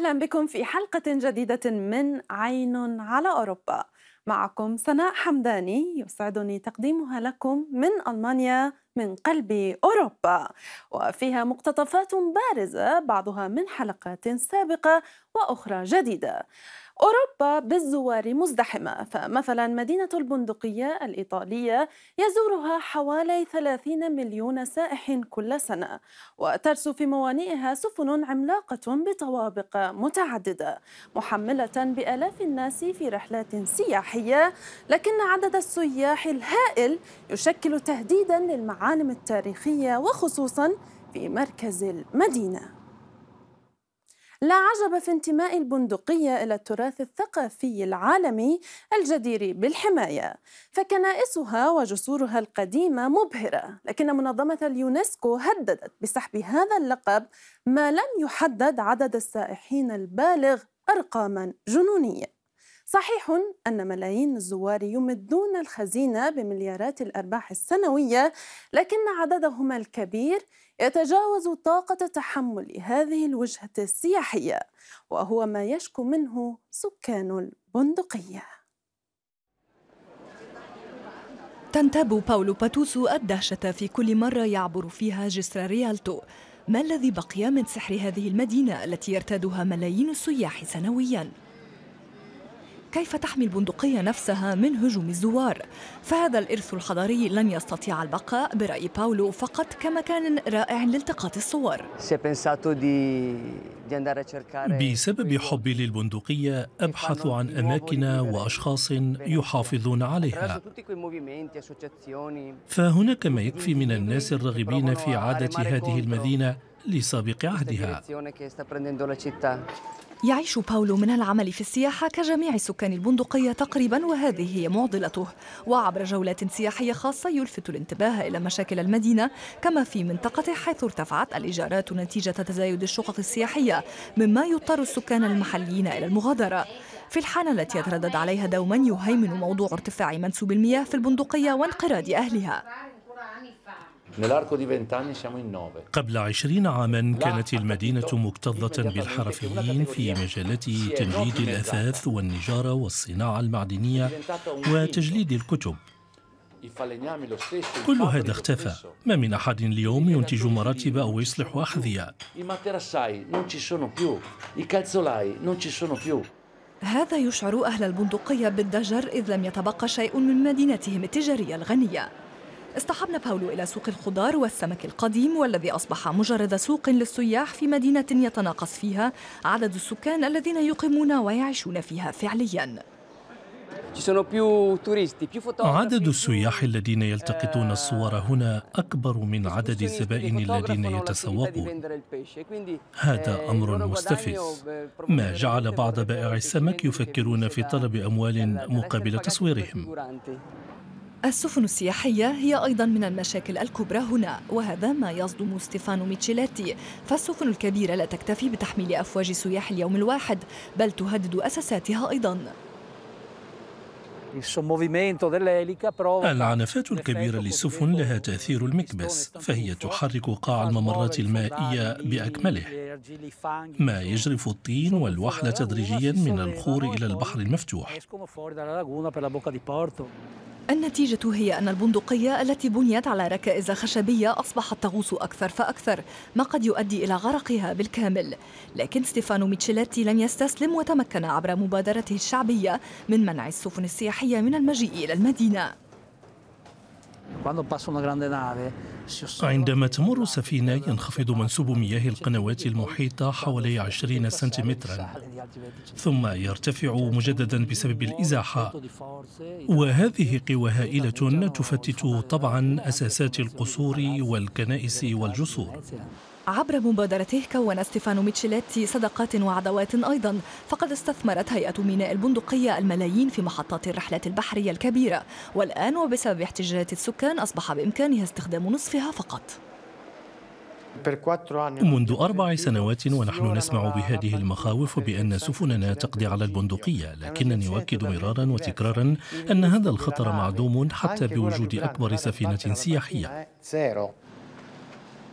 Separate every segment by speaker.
Speaker 1: أهلا بكم في حلقة جديدة من عين على أوروبا معكم سناء حمداني يسعدني تقديمها لكم من ألمانيا من قلب أوروبا وفيها مقتطفات بارزة بعضها من حلقات سابقة وأخرى جديدة أوروبا بالزوار مزدحمة فمثلا مدينة البندقية الإيطالية يزورها حوالي 30 مليون سائح كل سنة وترسو في موانئها سفن عملاقة بطوابق متعددة محملة بآلاف الناس في رحلات سياحية لكن عدد السياح الهائل يشكل تهديدا للمعالم التاريخية وخصوصا في مركز المدينه لا عجب في انتماء البندقية إلى التراث الثقافي العالمي الجدير بالحماية فكنائسها وجسورها القديمة مبهرة لكن منظمة اليونسكو هددت بسحب هذا اللقب ما لم يحدد عدد السائحين البالغ أرقاما جنونية صحيح أن ملايين الزوار يمدون الخزينة بمليارات الأرباح السنوية لكن عددهم الكبير يتجاوز طاقة تحمل هذه الوجهة السياحية وهو ما يشكو منه سكان
Speaker 2: البندقية تنتاب باولو باتوسو الدهشة في كل مرة يعبر فيها جسر ريالتو ما الذي بقي من سحر هذه المدينة التي يرتادها ملايين السياح سنوياً؟ كيف تحمي البندقية نفسها من هجوم الزوار فهذا الإرث الحضاري لن يستطيع البقاء برأي باولو فقط كمكان رائع لالتقاط الصور
Speaker 3: بسبب حبي للبندقية أبحث عن أماكن وأشخاص يحافظون عليها فهناك ما يكفي من الناس الراغبين في عادة هذه المدينة لسابق عهدها
Speaker 2: يعيش باولو من العمل في السياحة كجميع سكان البندقية تقريبا وهذه هي معضلته وعبر جولات سياحية خاصة يلفت الانتباه إلى مشاكل المدينة كما في منطقة حيث ارتفعت الإيجارات نتيجة تزايد الشقق السياحية مما يضطر السكان المحليين إلى المغادرة في الحالة التي يتردد عليها دوما يهيمن موضوع ارتفاع منسوب المياه في البندقية وانقراض أهلها
Speaker 3: قبل عشرين عاما كانت المدينة مكتظة بالحرفيين في مجالات تنجيد الأثاث والنجارة والصناعة المعدنية وتجليد الكتب كل هذا اختفى ما من أحد اليوم ينتج مراتب أو يصلح أحذية
Speaker 2: هذا يشعر أهل البندقية بالضجر إذ لم يتبقى شيء من مدينتهم التجارية الغنية اصطحبنا باولو إلى سوق الخضار والسمك القديم والذي أصبح مجرد سوق للسياح في مدينة يتناقص فيها عدد السكان الذين يقيمون ويعيشون فيها فعلياً
Speaker 3: عدد السياح الذين يلتقطون الصور هنا أكبر من عدد الزبائن الذين يتسوقون هذا eh, أمر مستفز ما جعل بعض بائع السمك يفكرون في طلب أموال مقابل تصويرهم
Speaker 2: السفن السياحية هي أيضا من المشاكل الكبرى هنا وهذا ما يصدم ستيفانو ميتشيلاتي فالسفن الكبيرة لا تكتفي بتحميل أفواج السياح اليوم الواحد بل تهدد أساساتها أيضا
Speaker 3: العنفات الكبيرة للسفن لها تأثير المكبس فهي تحرك قاع الممرات المائية بأكمله ما يجرف الطين والوحل تدريجيا من الخور إلى e البحر المفتوح
Speaker 2: النتيجة هي أن البندقية التي بنيت على ركائز خشبية أصبحت تغوص أكثر فأكثر ما قد يؤدي إلى غرقها بالكامل لكن ستيفانو ميتشيلاتي لم يستسلم وتمكن عبر مبادرته الشعبية من منع السفن السياحية الصحية من المجيء إلى المدينة
Speaker 3: عندما تمر سفينة ينخفض منسوب مياه القنوات المحيطة حوالي 20 سنتيمترا ثم يرتفع مجددا بسبب الإزاحة وهذه قوى هائلة تفتت طبعا أساسات القصور والكنائس والجسور
Speaker 2: عبر مبادرته كون ستيفانو ميتشيلاتي صداقات وعداوات أيضا فقد استثمرت هيئة ميناء البندقية الملايين في محطات الرحلات البحرية الكبيرة والآن وبسبب احتجاجات السكان أصبح بإمكانها استخدام نصفها فقط
Speaker 3: منذ أربع سنوات ونحن نسمع بهذه المخاوف بأن سفننا تقضي على البندقية لكنني أؤكد مرارا وتكرارا أن هذا الخطر معدوم حتى بوجود أكبر سفينة سياحية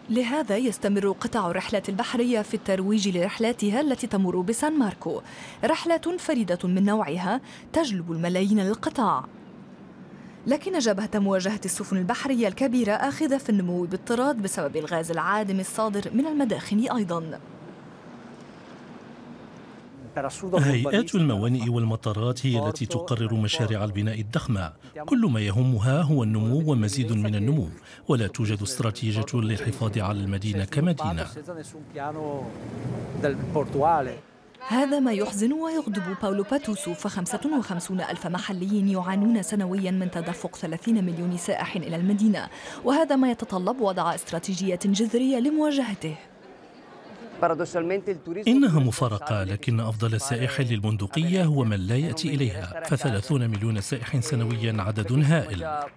Speaker 2: لهذا يستمر قطاع الرحلات البحرية في الترويج لرحلاتها التي تمر بسان ماركو رحلة فريدة من نوعها تجلب الملايين للقطاع لكن جبهة مواجهة السفن البحرية الكبيرة آخذة في النمو باضطراد بسبب الغاز العادم الصادر من المداخن أيضاً
Speaker 3: هيئات الموانئ والمطارات هي التي تقرر مشاريع البناء الضخمة كل ما يهمها هو النمو ومزيد من النمو ولا توجد استراتيجية للحفاظ على المدينة كمدينة
Speaker 2: هذا ما يحزن ويغضب باولو باتوسو ف55 ألف محلي يعانون سنويا من تدفق 30 مليون سائح إلى المدينة وهذا ما يتطلب وضع استراتيجية جذرية لمواجهته إنها
Speaker 3: مفارقة لكن أفضل السائح للبندقية هو من لا يأتي إليها فثلاثون مليون سائح سنويا عدد هائل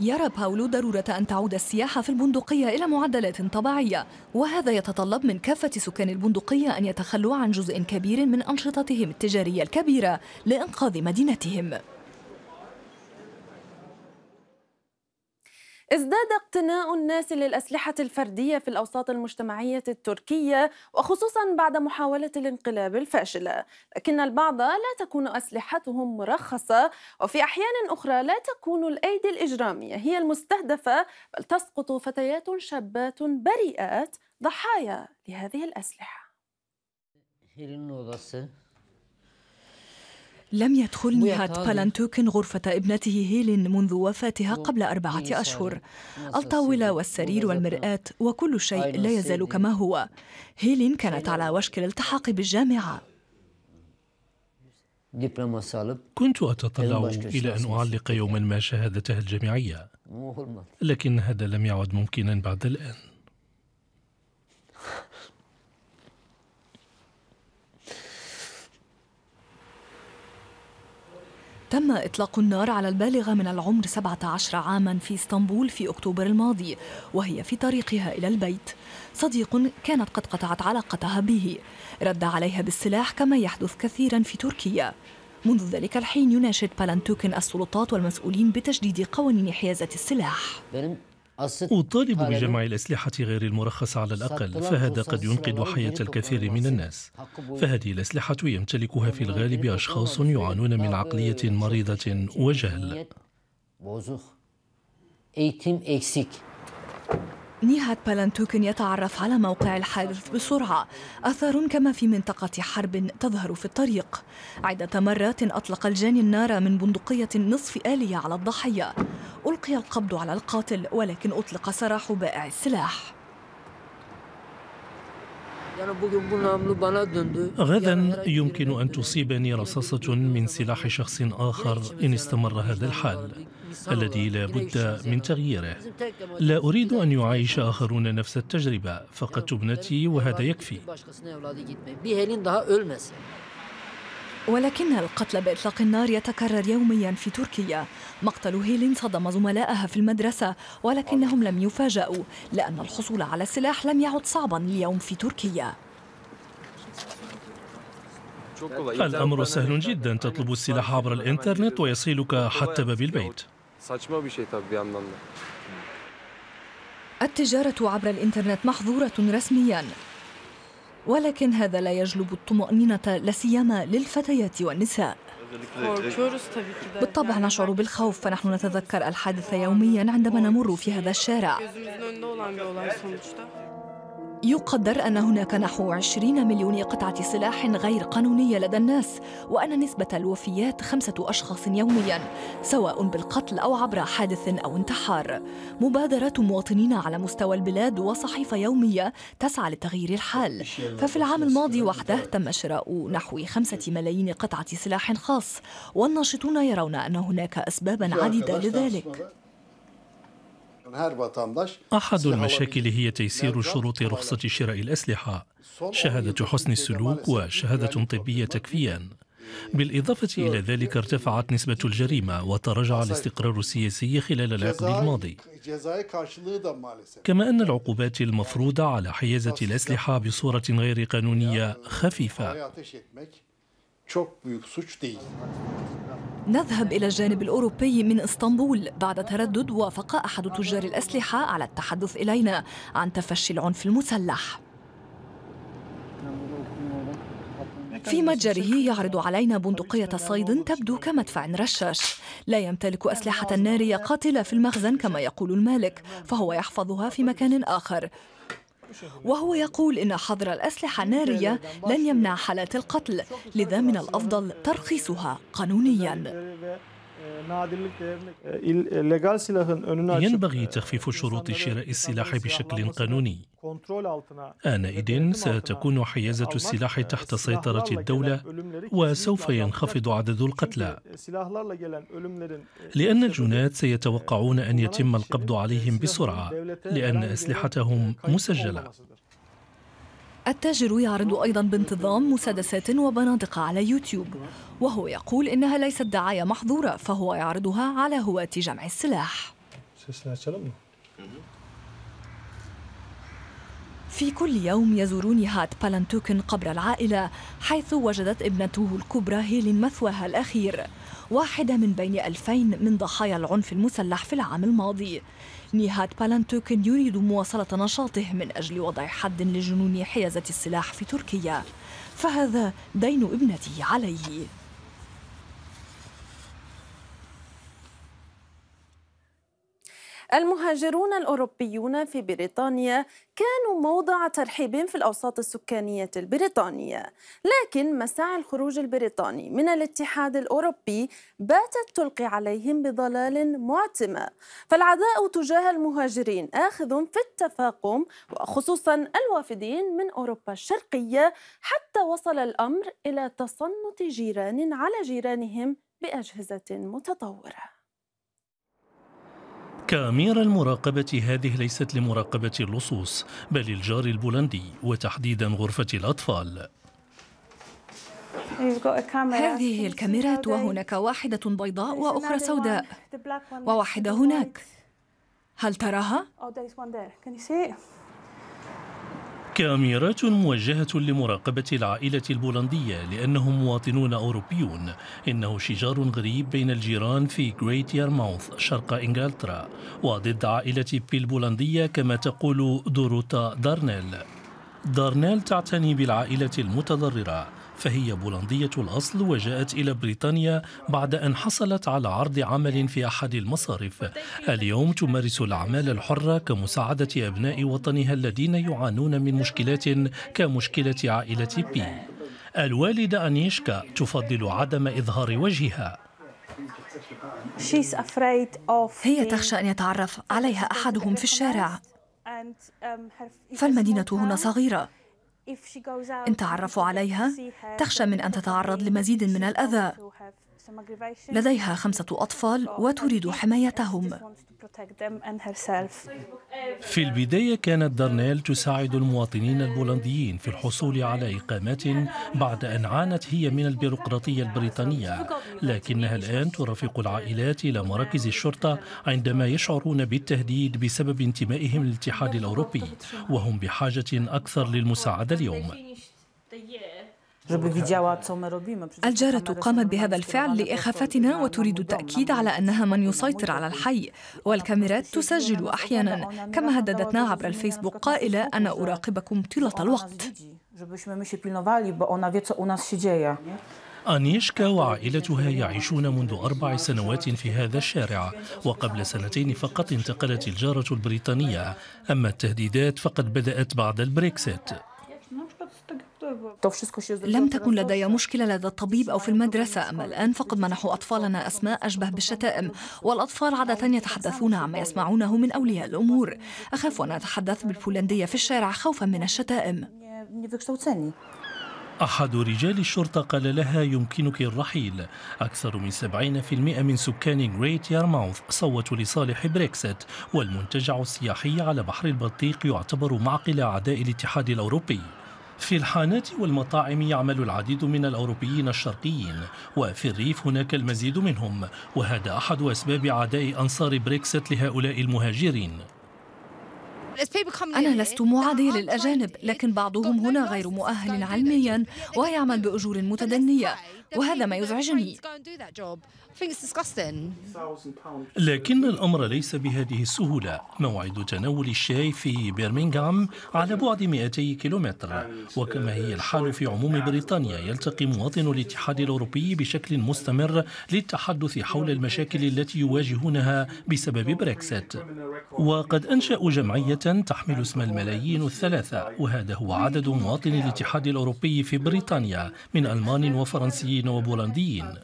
Speaker 2: يرى باولو ضرورة أن تعود السياحة في البندقية إلى معدلات طبيعية وهذا يتطلب من كافة سكان البندقية أن يتخلوا عن جزء كبير من أنشطتهم التجارية الكبيرة لإنقاذ مدينتهم
Speaker 1: ازداد اقتناء الناس للأسلحة الفردية في الأوساط المجتمعية التركية وخصوصا بعد محاولة الانقلاب الفاشلة لكن البعض لا تكون أسلحتهم مرخصة وفي أحيان أخرى لا تكون الأيدي الإجرامية هي المستهدفة بل تسقط فتيات شابات بريئات ضحايا لهذه الأسلحة
Speaker 2: لم يدخل نيهات بالانتوكن غرفة ابنته هيلين منذ وفاتها قبل أربعة أشهر الطاولة والسرير والمرآة وكل شيء أيوة، لا يزال كما هو هيلين كانت على وشك الالتحاق بالجامعة
Speaker 3: كنت أتطلع إلى أن أعلق يوما ما شهادتها الجامعية لكن هذا لم يعد ممكنا بعد الآن
Speaker 2: تم إطلاق النار على البالغة من العمر 17 عاما في اسطنبول في أكتوبر الماضي وهي في طريقها إلى البيت صديق كانت قد قطعت علاقتها به رد عليها بالسلاح كما يحدث كثيرا في تركيا منذ ذلك الحين يناشد بالانتوكن السلطات والمسؤولين بتجديد قوانين حيازة السلاح أطالب
Speaker 3: بجمع الأسلحة غير المرخصة على الأقل فهذا قد ينقذ حياة الكثير من الناس فهذه الأسلحة يمتلكها في الغالب أشخاص يعانون من عقلية مريضة وجهل
Speaker 2: نيهات بالانتوكن يتعرف على موقع الحادث بسرعة أثار كما في منطقة حرب تظهر في الطريق عدة مرات أطلق الجاني النار من بندقية نصف آلية على الضحية ألقي القبض على القاتل ولكن أطلق سراح بائع السلاح
Speaker 3: غدا يمكن أن تصيبني رصاصة من سلاح شخص آخر إن استمر هذا الحال الذي لا بد من تغييره لا أريد أن يعيش آخرون نفس التجربة فقدت ابنتي وهذا يكفي
Speaker 2: ولكن القتل بإطلاق النار يتكرر يوميا في تركيا مقتل هيلين صدم زملائها في المدرسة ولكنهم لم يفاجأوا لأن الحصول على السلاح لم يعد صعبا اليوم في تركيا
Speaker 1: الأمر سهل
Speaker 3: جدا تطلب السلاح عبر الإنترنت ويصلك حتى باب البيت
Speaker 2: التجارة عبر الإنترنت محظورة رسمياً ولكن هذا لا يجلب الطمأنينة لاسيما للفتيات والنساء بالطبع نشعر بالخوف فنحن نتذكر الحادث يوميا عندما نمر في هذا الشارع يقدر أن هناك نحو 20 مليون قطعة سلاح غير قانونية لدى الناس وأن نسبة الوفيات خمسة أشخاص يوميا سواء بالقتل أو عبر حادث أو انتحار مبادرات مواطنين على مستوى البلاد وصحيفة يومية تسعى لتغيير الحال ففي العام الماضي وحده تم شراء نحو خمسة ملايين قطعة سلاح خاص والناشطون يرون أن هناك أسبابا عديدة لذلك
Speaker 3: أحد المشاكل هي تيسير شروط رخصة شراء الأسلحة شهادة حسن السلوك وشهادة يعني طبية تكفيان يعني بالإضافة إلى ذلك ارتفعت نسبة الجريمة وتراجع الاستقرار السياسي خلال العقد الماضي كما أن العقوبات المفروضة على حيازة الأسلحة يعني بصورة غير قانونية خفيفة
Speaker 2: نذهب إلى الجانب الأوروبي من إسطنبول بعد تردد وافق أحد تجار الأسلحة على التحدث إلينا عن تفشي العنف المسلح في متجره يعرض علينا بندقية صيد تبدو كمدفع رشاش لا يمتلك أسلحة نارية قاتلة في المخزن كما يقول المالك فهو يحفظها في مكان آخر وهو يقول إن حظر الأسلحة النارية لن يمنع حالات القتل لذا من الأفضل ترخيصها قانونياً
Speaker 3: آه، آه، ينبغي تخفيف آه، شروط شراء السلاح بشكل قانوني آنئذ ستكون حيازة السلاح تحت سيطرة الدولة وسوف ينخفض عدد القتلى e, e, لأن الجنات e, سيتوقعون أن يتم القبض عليهم بسرعة لأن أسلحتهم مسجلة
Speaker 2: التاجر يعرض أيضا بانتظام مسدسات وبنادق على يوتيوب وهو يقول إنها ليست دعاية محظورة فهو يعرضها على هواة جمع السلاح في كل يوم يزورون هات بالانتوكن قبر العائلة حيث وجدت ابنته الكبرى هيلين مثواها الأخير واحدة من بين ألفين من ضحايا العنف المسلح في العام الماضي نيهاد بالانتوكن يريد مواصلة نشاطه من أجل وضع حد لجنون حيازة السلاح في تركيا فهذا دين ابنتي عليه المهاجرون الأوروبيون
Speaker 1: في بريطانيا كانوا موضع ترحيب في الأوساط السكانية البريطانية لكن مساعي الخروج البريطاني من الاتحاد الأوروبي باتت تلقي عليهم بضلال معتمة فالعداء تجاه المهاجرين آخذ في التفاقم وخصوصا الوافدين من أوروبا الشرقية حتى وصل الأمر إلى تصنت جيران على جيرانهم بأجهزة متطورة
Speaker 3: كاميرا المراقبة هذه ليست لمراقبة اللصوص بل الجار البولندي وتحديدا غرفة الأطفال
Speaker 2: هذه الكاميرات وهناك واحدة بيضاء وأخرى سوداء وواحدة هناك هل تراها؟
Speaker 1: oh,
Speaker 3: كاميرات موجهة لمراقبة العائلة البولندية لأنهم مواطنون أوروبيون إنه شجار غريب بين الجيران في جريت يارماوث شرق إنجلترا وضد عائلة بي البولندية كما تقول دوروتا دارنيل دارنيل تعتني بالعائلة المتضررة فهي بولندية الأصل وجاءت إلى بريطانيا بعد أن حصلت على عرض عمل في أحد المصارف اليوم تمارس الأعمال الحرة كمساعدة أبناء وطنها الذين يعانون من مشكلات كمشكلة عائلة بي الوالدة أنيشكا تفضل عدم إظهار وجهها
Speaker 2: هي تخشى أن يتعرف عليها أحدهم في الشارع
Speaker 1: um, فالمدينة هنا صغيرة إن تعرفوا عليها تخشى من أن تتعرض لمزيد من الأذى لديها خمسة
Speaker 2: أطفال وتريد حمايتهم
Speaker 3: في البداية كانت دارنيل تساعد المواطنين البولنديين في الحصول على إقامات بعد أن عانت هي من البيروقراطية البريطانية لكنها الآن ترافق العائلات إلى مراكز الشرطة عندما يشعرون بالتهديد بسبب انتمائهم للاتحاد الأوروبي وهم بحاجة أكثر للمساعدة اليوم
Speaker 1: الجارة قامت
Speaker 2: بهذا الفعل لإخافتنا وتريد التأكيد على أنها من يسيطر على الحي والكاميرات تسجل أحيانا كما هددتنا عبر الفيسبوك قائلة أنا أراقبكم طيلة الوقت
Speaker 3: أنيشكا وعائلتها يعيشون منذ أربع سنوات في هذا الشارع وقبل سنتين فقط انتقلت الجارة البريطانية أما التهديدات فقد بدأت بعد البريكسيت
Speaker 2: لم تكن لدي مشكلة لدى الطبيب أو في المدرسة أما الآن فقد منحوا أطفالنا أسماء أشبه بالشتائم والأطفال عادة يتحدثون عما يسمعونه من أولياء الأمور أخاف أن أتحدث بالبولندية في الشارع خوفا من الشتائم
Speaker 3: أحد رجال الشرطة قال لها يمكنك الرحيل أكثر من 70% من سكان غريت يارماوث صوتوا لصالح بريكسيت والمنتجع السياحي على بحر البلطيق يعتبر معقل أعداء الاتحاد الأوروبي في الحانات والمطاعم يعمل العديد من الأوروبيين الشرقيين وفي الريف هناك المزيد منهم وهذا أحد أسباب عداء أنصار بريكسيت لهؤلاء المهاجرين
Speaker 2: أنا لست معادي للأجانب لكن بعضهم هنا غير مؤهل علميا ويعمل بأجور متدنية وهذا ما يزعجني
Speaker 3: لكن الأمر ليس بهذه السهولة موعد تناول الشاي في بيرمنغهام على بعد 200 كيلومتر وكما هي الحال في عموم بريطانيا يلتقي مواطن الاتحاد الأوروبي بشكل مستمر للتحدث حول المشاكل التي يواجهونها بسبب بريكسيت وقد أنشأوا جمعية تحمل اسم الملايين الثلاثة وهذا هو عدد مواطني الاتحاد الأوروبي في بريطانيا من ألمان وفرنسيين أستراليين وبولنديين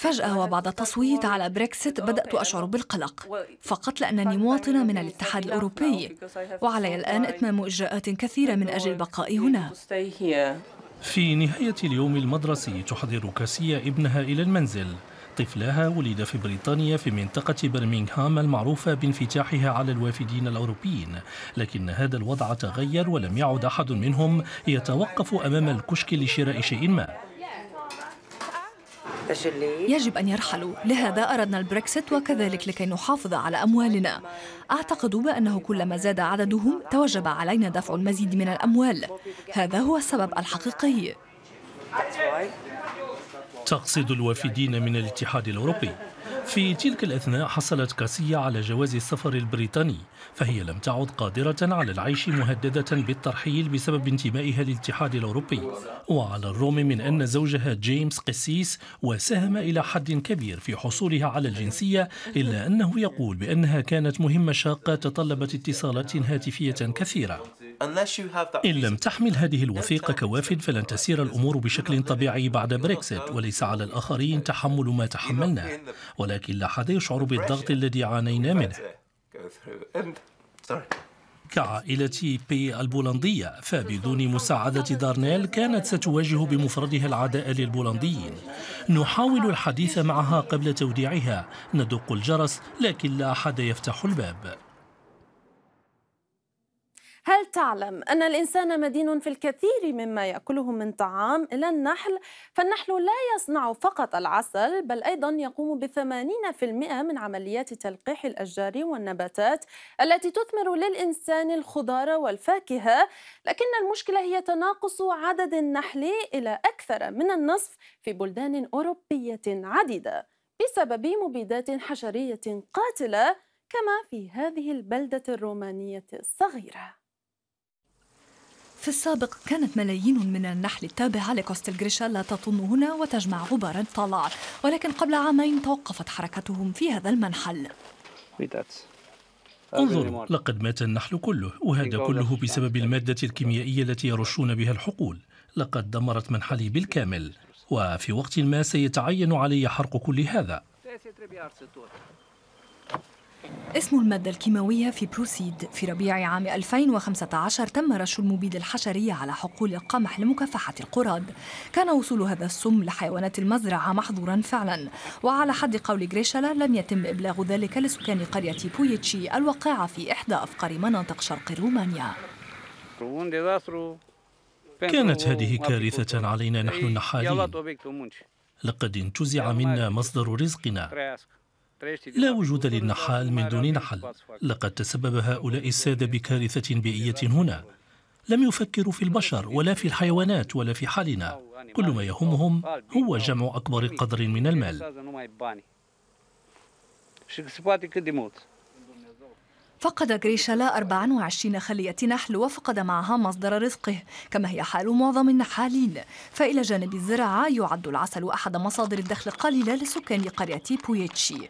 Speaker 2: فجأة وبعد التصويت على بريكسيت بدأت أشعر بالقلق فقط لأنني مواطنة من الاتحاد الأوروبي وعلي الآن إتمام إجراءات كثيرة من أجل البقاء هنا
Speaker 3: في نهاية اليوم المدرسي تحضر كاسيا ابنها إلى المنزل طفلها ولد في بريطانيا في منطقة برمنغهام المعروفة بانفتاحها على الوافدين الأوروبيين لكن هذا الوضع تغير ولم يعد أحد منهم يتوقف أمام الكشك لشراء شيء ما
Speaker 2: يجب أن يرحلوا لهذا أردنا البريكسيت وكذلك لكي نحافظ على أموالنا أعتقد بأنه كلما زاد عددهم توجب علينا دفع المزيد من الأموال هذا هو السبب الحقيقي
Speaker 3: تقصد الوافدين من الاتحاد الأوروبي في تلك الأثناء حصلت كاسية على جواز السفر البريطاني فهي لم تعد قادرة على العيش مهددة بالترحيل بسبب انتمائها للاتحاد الأوروبي وعلى الرغم من أن زوجها جيمس قسيس وساهم إلى حد كبير في حصولها على الجنسية إلا أنه يقول بأنها كانت مهمة شاقة تطلبت اتصالات هاتفية كثيرة إن لم تحمل هذه الوثيقة كوافد فلن تسير الأمور بشكل طبيعي بعد بريكسيت وليس على الآخرين تحمل ما تحملناه ولا لكن لا أحد يشعر بالضغط الذي عانينا منه كعائلة بي البولندية فبدون مساعدة دارنيل كانت ستواجه بمفردها العداء للبولنديين نحاول الحديث معها قبل توديعها ندق الجرس لكن لا أحد يفتح الباب
Speaker 1: هل تعلم أن الإنسان مدين في الكثير مما يأكله من طعام إلى النحل؟ فالنحل لا يصنع فقط العسل بل أيضا يقوم بثمانين في المئة من عمليات تلقيح الأشجار والنباتات التي تثمر للإنسان الخضار والفاكهة لكن المشكلة هي تناقص عدد النحل إلى أكثر من النصف في بلدان أوروبية عديدة بسبب مبيدات حشرية قاتلة كما في هذه البلدة
Speaker 2: الرومانية الصغيرة في السابق كانت ملايين من النحل التابعة لكوستل جريشا لا تطن هنا وتجمع غبار الطلع ولكن قبل عامين توقفت حركتهم في هذا المنحل
Speaker 3: uh, انظروا لقد مات النحل كله وهذا كله بسبب المادة الكيميائية التي يرشون بها الحقول لقد دمرت منحلي بالكامل وفي وقت ما سيتعين علي حرق كل هذا
Speaker 2: اسم المادة الكيماوية في بروسيد في ربيع عام 2015 تم رش المبيد الحشري على حقول القمح لمكافحة القراد كان وصول هذا السم لحيوانات المزرعة محظورا فعلا وعلى حد قول غريشالا لم يتم إبلاغ ذلك لسكان قرية بويتشي الواقعة في إحدى أفقر مناطق شرق رومانيا
Speaker 3: كانت هذه كارثة علينا نحن النحالين لقد انتزع منا مصدر رزقنا لا وجود للنحال من دون نحل لقد تسبب هؤلاء السادة بكارثة بيئية هنا لم يفكروا في البشر ولا في الحيوانات ولا في حالنا كل ما يهمهم هو جمع أكبر قدر من المال
Speaker 2: فقد غريشالا 24 خلية نحل وفقد معها مصدر رزقه كما هي حال معظم النحالين فإلى جانب الزراعة يعد العسل أحد مصادر الدخل القليلة لسكان قرية بويتشي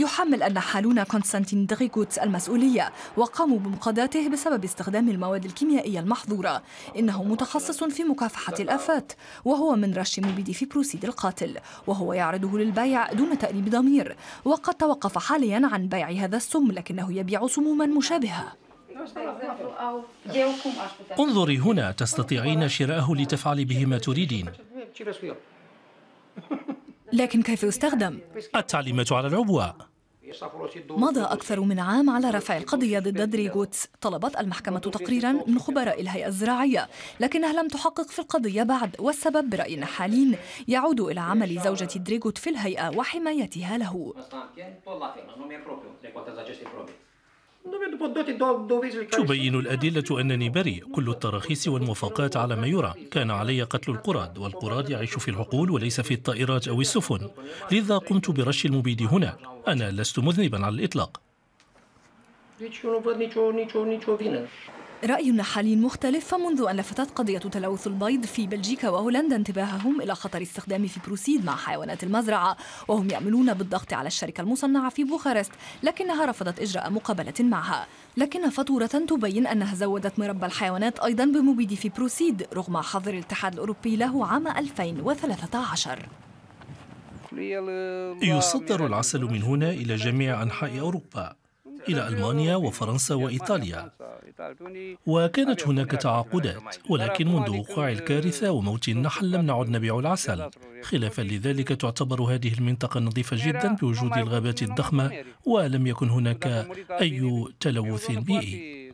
Speaker 2: يحمل النحالون كونستانتين دريغوت المسؤولية وقاموا بمقاداته بسبب استخدام المواد الكيميائية المحظورة إنه متخصص في مكافحة الآفات وهو من رش مبيدي في بروسيد القاتل وهو يعرضه للبيع دون تأنيب ضمير وقد توقف حاليا عن بيع هذا السم لكنه يبيع سموما مشابهة
Speaker 3: انظري هنا تستطيعين شراءه لتفعلي به ما تريدين
Speaker 2: لكن كيف يستخدم؟
Speaker 3: التعليمات على العبوة
Speaker 2: مضى أكثر من عام على رفع القضية ضد دريغوتس طلبت المحكمة تقريرا من خبراء الهيئة الزراعية لكنها لم تحقق في القضية بعد والسبب برأي النحالين يعود إلى عمل زوجة دريغوت في الهيئة وحمايتها له
Speaker 3: تبين الأدلة أنني بريء كل التراخيص والموافقات على ما يرى كان علي قتل القراد والقراد يعيش في الحقول وليس في الطائرات أو السفن لذا قمت برش المبيد هنا أنا لست مذنبا على الإطلاق
Speaker 2: رأي النحالي مختلف فمنذ أن لفتت قضية تلوث البيض في بلجيكا وهولندا انتباههم إلى خطر استخدام فيبروسيد مع حيوانات المزرعة وهم ياملون بالضغط على الشركة المصنعة في بوخارست لكنها رفضت إجراء مقابلة معها لكن فاتورة تبين أنها زودت مربى الحيوانات أيضا بمبيد فيبروسيد رغم حظر الاتحاد الأوروبي له عام 2013
Speaker 3: يصدر العسل من هنا إلى جميع أنحاء أوروبا إلى ألمانيا وفرنسا وإيطاليا وكانت هناك تعاقدات ولكن منذ وقوع الكارثة وموت النحل لم نعد نبيع العسل خلافا لذلك تعتبر هذه المنطقة نظيفة جدا بوجود الغابات الضخمة ولم يكن هناك أي تلوث بيئي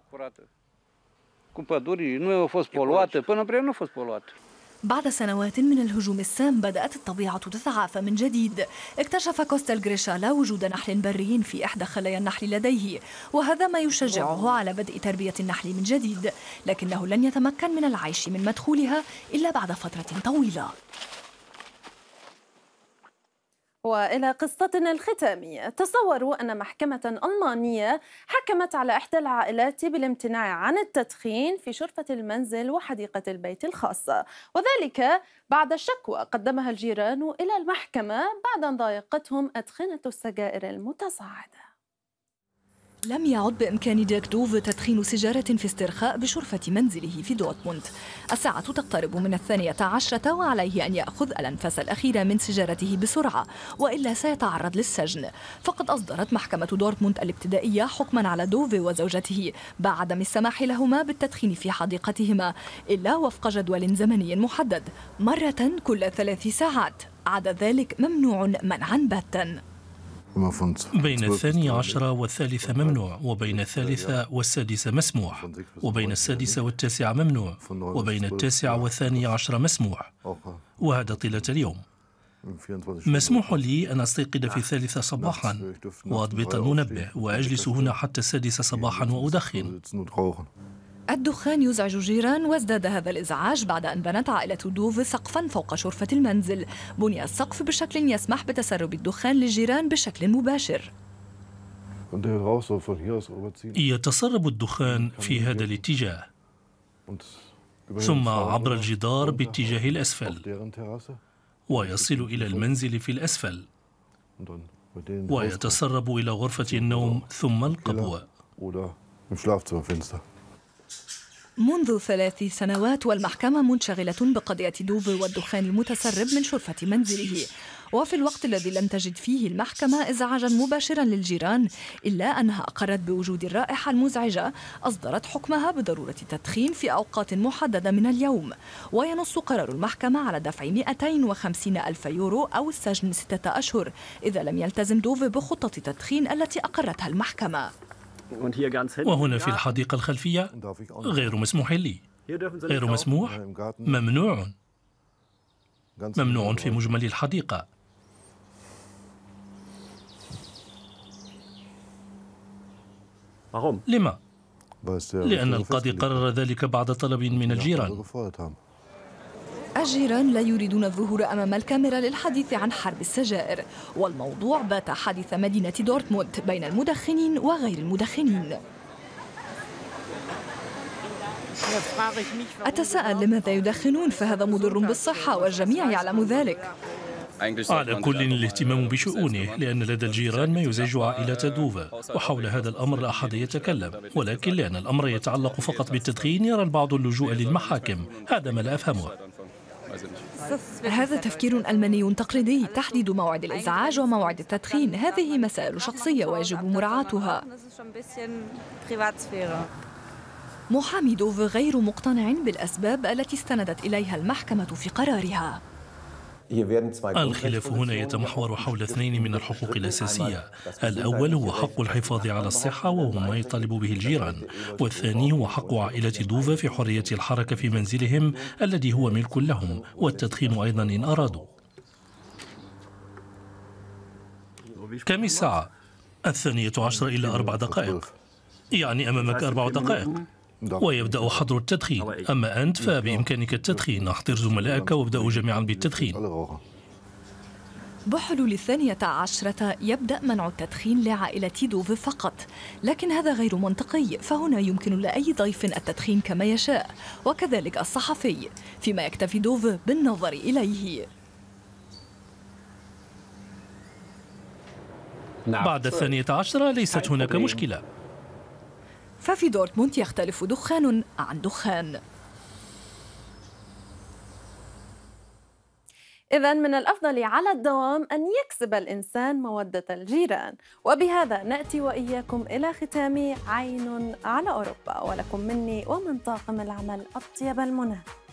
Speaker 2: بعد سنوات من الهجوم السام بدأت الطبيعة تتعافى من جديد اكتشف كوستا لا وجود نحل بري في إحدى خلايا النحل لديه وهذا ما يشجعه على بدء تربية النحل من جديد لكنه لن يتمكن من العيش من مدخولها إلا بعد فترة طويلة
Speaker 1: وإلى قصتنا الختامية تصوروا أن محكمة ألمانية حكمت على إحدى العائلات بالامتناع عن التدخين في شرفة المنزل وحديقة البيت الخاصة وذلك بعد شكوى قدمها الجيران إلى المحكمة بعد أن ضايقتهم أدخنة السجائر المتصاعدة
Speaker 2: لم يعد بإمكان دوف تدخين سجارة في استرخاء بشرفة منزله في دورتموند الساعة تقترب من الثانية عشرة وعليه أن يأخذ الأنفاس الأخيرة من سجارته بسرعة وإلا سيتعرض للسجن فقد أصدرت محكمة دورتموند الابتدائية حكما على دوف وزوجته بعدم السماح لهما بالتدخين في حديقتهما إلا وفق جدول زمني محدد مرة كل ثلاث ساعات عدا ذلك ممنوع منعا باتا
Speaker 3: بين الثاني عشر والثالثة ممنوع وبين الثالثة والسادسة مسموح وبين السادسة والتاسعة ممنوع وبين التاسعة والثاني عشر مسموح وهذا طيلة اليوم مسموح لي أن أستيقظ في الثالثة صباحا وأضبط المنبه وأجلس هنا حتى السادسة صباحا وأدخن
Speaker 2: الدخان يزعج الجيران وازداد هذا الازعاج بعد ان بنت عائله دوف سقفا فوق شرفه المنزل بني السقف بشكل يسمح بتسرب الدخان للجيران بشكل مباشر
Speaker 3: يتسرب الدخان في هذا الاتجاه ثم عبر الجدار باتجاه الاسفل ويصل الى المنزل في الاسفل ويتسرب الى غرفه النوم ثم القبو
Speaker 2: منذ ثلاث سنوات والمحكمة منشغلة بقضية دوب والدخان المتسرب من شرفة منزله وفي الوقت الذي لم تجد فيه المحكمة إزعاجا مباشرا للجيران إلا أنها أقرت بوجود الرائحة المزعجة أصدرت حكمها بضرورة التدخين في أوقات محددة من اليوم وينص قرار المحكمة على دفع 250 ألف يورو أو السجن ستة أشهر إذا لم يلتزم دوف بخطة التدخين التي أقرتها المحكمة
Speaker 3: وهنا في الحديقة الخلفية غير مسموح لي غير مسموح ممنوع ممنوع في مجمل الحديقة لما؟ لأن القاضي قرر ذلك بعد طلب من الجيران
Speaker 2: الجيران لا يريدون الظهور أمام الكاميرا للحديث عن حرب السجائر والموضوع بات حادث مدينة دورتموند بين المدخنين وغير المدخنين أتساءل لماذا يدخنون فهذا مضر بالصحة والجميع يعلم ذلك
Speaker 3: على كل الاهتمام بشؤونه لأن لدى الجيران ما يزعج عائلة دوفا وحول هذا الأمر لا أحد يتكلم ولكن لأن الأمر يتعلق فقط بالتدخين يرى البعض اللجوء للمحاكم هذا ما لا أفهمه
Speaker 2: هذا تفكير ألماني تقليدي تحديد موعد الإزعاج وموعد التدخين هذه مسائل شخصية ويجب مراعاتها محامي دوف غير مقتنع بالأسباب التي استندت إليها المحكمة في قرارها
Speaker 3: الخلاف هنا يتمحور حول اثنين من الحقوق الأساسية الأول هو حق الحفاظ على الصحة وهو ما يطالب به الجيران والثاني هو حق عائلة دوفا في حرية الحركة في منزلهم الذي هو ملك لهم والتدخين أيضا إن أرادوا كم الساعة؟ الثانية عشر إلى أربع دقائق يعني أمامك أربع دقائق نعم. ويبدأ حظر التدخين أما أنت فبإمكانك التدخين احضر زملائك نعم. وابدأوا جميعا بالتدخين
Speaker 2: بحلول الثانية عشرة يبدأ منع التدخين لعائلة دوف فقط لكن هذا غير منطقي فهنا يمكن لأي ضيف التدخين كما يشاء وكذلك الصحفي فيما يكتفي دوف بالنظر إليه
Speaker 3: نعم. بعد الثانية عشرة ليست هناك مشكلة
Speaker 2: ففي دورتموند يختلف دخان عن دخان
Speaker 1: إذا من الأفضل على الدوام أن يكسب الإنسان مودة الجيران وبهذا نأتي وإياكم إلى ختام عين على أوروبا ولكم مني ومن طاقم العمل أطيب المنى